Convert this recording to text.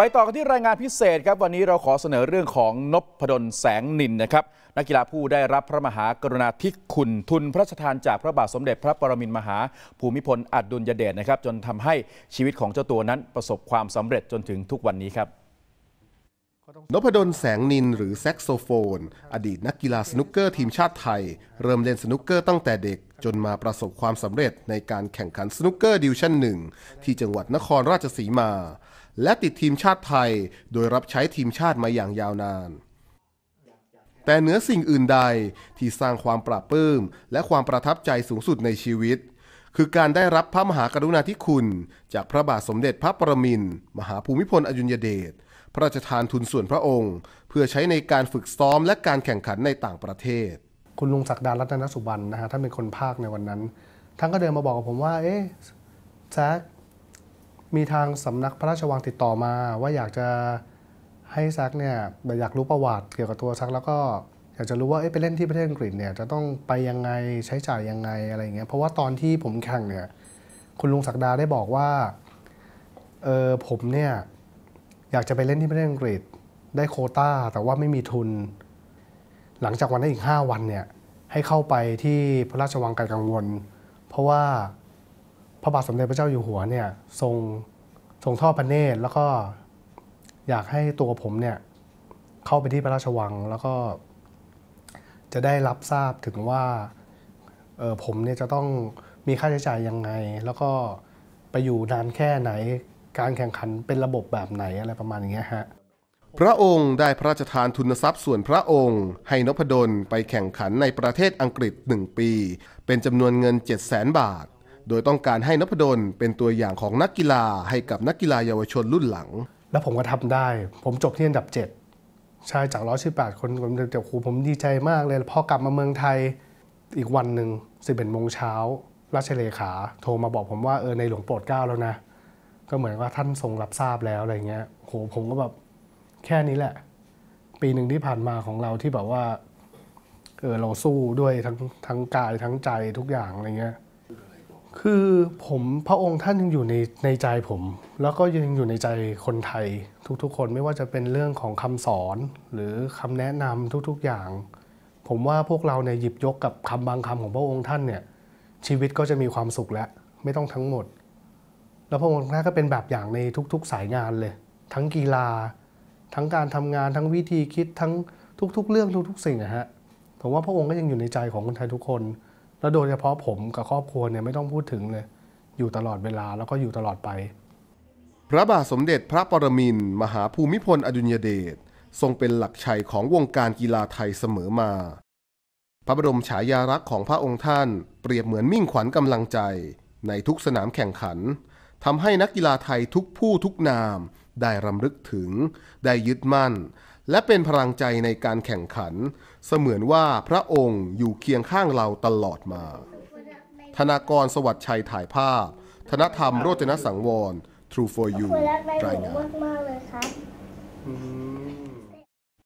ไปต่อกันที่รายงานพิเศษครับวันนี้เราขอเสนอเรื่องของนบพดลแสงนินนะครับ นักกีฬาผู้ได้รับพระมหากรุณาธิคุณทุนพระราชทานจากพระบาทสมเด็จพระปรมินทรมหา ภูมิพลอดุลยเดชนะครับจนทำให้ชีวิตของเจ้าตัวนั้นประสบความสำเร็จจนถึงทุกวันนี้ครับนพดลแสงนินหรือแซกโซโฟน อดีตนักกีฬาสนุกเกอร์ทีมชาติไทย เริ่มเล่นสนุกเกอร์ตั้งแต่เด็ก จนมาประสบความสำเร็จในการแข่งขันสนุกเกอร์ดิวชั่นหนึ่ง ที่จังหวัดนครราชสีมาและติดทีมชาติไทย โดยรับใช้ทีมชาติมาอย่างยาวนาน แต่เหนือสิ่งอื่นใดที่สร้างความปราบปลื้มและความประทับใจสูงสุดในชีวิต คือการได้รับพระมหากรุณาธิคุณ จากพระบาทสมเด็จพระประมิน มหาภูมิพลอดุลยเดช พระราชทานทุนส่วนพระองค์ เพื่อใช้ในการฝึกซ้อมและการแข่งขันในต่างประเทศ คุณลุงศักดารัตนสุบรรณนะฮะท่านเป็นคนภาคในวันนั้นท่านก็เดินมาบอกกับผมว่า เอ๊ะแซมีทางสำนักพระราชวังติดต่อมา ว่าอยากจะให้ซักเนี่ยอยากรู้ประวัติเกี่ยวกับตัวซักแล้วก็อยากจะรู้ว่าไปเล่นที่ประเทศอังกฤษเนี่ย จะต้องไปยังไง ใช้จ่ายยังไงอะไรเงี้ยเพราะว่าตอนที่ผมแข่งเนี่ย คุณลุงศักดาได้บอกว่าเออผมเนี่ยอยากจะไปเล่นที่ประเทศอังกฤษ ได้โคต้า แต่ว่าไม่มีทุน หลังจากวันนั้นอีก 5 วันเนี่ย ให้เข้าไปที่พระราชวังกากังวล เพราะว่าระบาทสมเด็จพระเจ้าอยู่หัวเนี่ยทรงทรงทอดพระเนตรแล้วก็อยากให้ตัวผมเนี่ยเข้าไปที่พระราชวัง แล้วก็จะได้รับทราบถึงว่าเออผมเนี่ยจะต้องมีค่าใช้จ่ายยังไง แล้วก็ไปอยู่นานแค่ไหน การแข่งขันเป็นระบบแบบไหนอะไรประมาณอย่างเงี้ยฮะพระองค์ได้พระราชทานทุนทรัพย์ส่วนพระองค์ ให้นพดลไปแข่งขันในประเทศอังกฤษ 1 ปี เป็นจำนวนเงิน 7 0 0 0 0 0บาทโดยต้องการให้นพดลเป็นตัวอย่างของนักกีฬาให้กับนักกีฬาเยาวชนรุ่นหลัง แล้วผมก็ทำได้ ผมจบที่อันดับ7ใช่จากร้อยสิบแปดคนผมเดี๋ยวครูผมดีใจมากเลย พอกลับมาเมืองไทยอีกวันหนึ่งสิบเอ็ดโมงเช้า ราชเลขา โทรมาบอกผมว่าเออในหลวงโปรดเกล้าแล้วนะ ก็เหมือนว่าท่านทรงรับทราบแล้ว อะไรเงี้ยโหผมก็แบบแค่นี้แหละ ปีหนึ่งที่ผ่านมาของเราที่แบบว่าเออเราสู้ด้วยทั้งทั้งกายทั้งใจทุกอย่างอะไรเงี้ยคือผมพระองค์ท่านยังอยู่ในในใจผมแล้วก็ยังอยู่ในใจคนไทย ทุกๆ คนไม่ว่าจะเป็นเรื่องของคำสอนหรือคำแนะนำทุกๆอย่าง ผมว่าพวกเราเนี่ยหยิบยกกับคำบางคำของพระองค์ท่านเนี่ยชีวิตก็จะมีความสุขแล้วไม่ต้องทั้งหมด แล้วพระองค์ท่านก็เป็นแบบอย่างในทุกๆสายงานเลย ทั้งกีฬาทั้งการทำงานทั้งวิธีคิดทั้งทุกๆ เรื่องทุกๆ สิ่งนะฮะผมว่าพระองค์ก็ยังอยู่ในใจของคนไทยทุกคนแล้วโดยเฉพาะผมกับครอบครัวเนี่ยไม่ต้องพูดถึงเลยอยู่ตลอดเวลาแล้วก็อยู่ตลอดไป พระบาทสมเด็จพระปรมินทรมหาภูมิพลอดุญเดชทรงเป็นหลักชัยของวงการกีฬาไทยเสมอมา พระบรมฉายาลักษณ์ของพระองค์ท่านเปรียบเหมือนมิ่งขวัญกำลังใจในทุกสนามแข่งขันทำให้นักกีฬาไทยทุกผู้ทุกนาม ได้รำลึกถึง ได้ยึดมั่นและเป็นพลังใจในการแข่งขัน เสมือนว่าพระองค์อยู่เคียงข้างเราตลอดมา ธนากรสวัสดิ์ชัยถ่ายภาพ ธนธรรมโรจนสังวร True for you รายงานมากเลยครับ